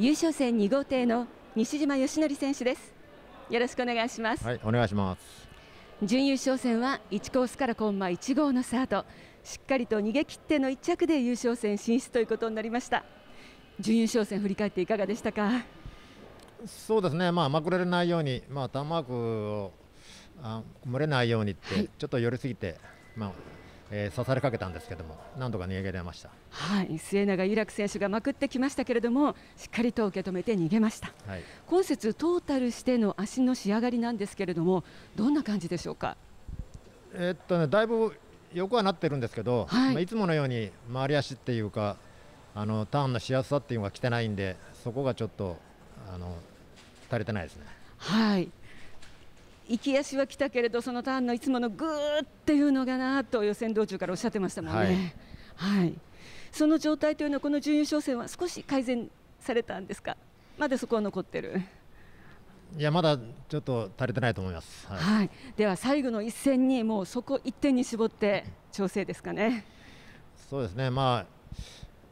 優勝戦2号艇の西島義則選手ですよろしくお願いしますはいお願いします準優勝戦は1コースからコンマ1号のスタートしっかりと逃げ切っての1着で優勝戦進出ということになりました準優勝戦振り返っていかがでしたかそうですねまあまくれないようにまあターンマークをあ漏れないようにって、はい、ちょっと寄りすぎてまあえー、刺されかけたんですけども、何とか逃げれました。はい、末永イラク選手がまくってきましたけれども、しっかりと受け止めて逃げました。はい、今節トータルしての足の仕上がりなんですけれども、どんな感じでしょうか。えっとね、だいぶ横はなってるんですけど、はい、まあ、いつものように回り足っていうか。あのターンのしやすさっていうのが来てないんで、そこがちょっと、あの、足りてないですね。はい。行き足は来たけれどそのターンのいつものグーっていうのがなと予選道中からおっしゃってましたもんね、はい、はい、その状態というのはこの準優勝戦は少し改善されたんですかまだそこは残ってるいやまだちょっと足りてないと思います、はい、はい、では最後の一戦にもうそこ1点に絞って調整ですかね。そうですねまあ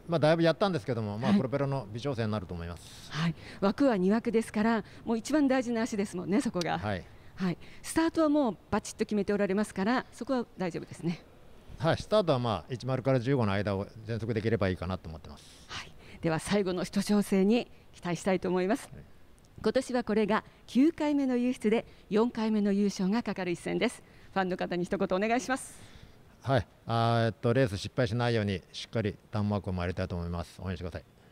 まあ、だいぶやったんですけども、まあ、プロペラの微調整になると思います、はい、はい、枠は2枠ですからもう一番大事な足ですもんね、そこが。はいはい、スタートはもうバチッと決めておられますからそこは大丈夫ですね。はい、スタートはまあ10から15の間を全速できればいいかなと思ってます。はい、では最後の一調整に期待したいと思います。はい、今年はこれが9回目の優出で4回目の優勝がかかる一戦です。ファンの方に一言お願いします。はい、えっとレース失敗しないようにしっかりターンマークを回りたいと思います。応援してください。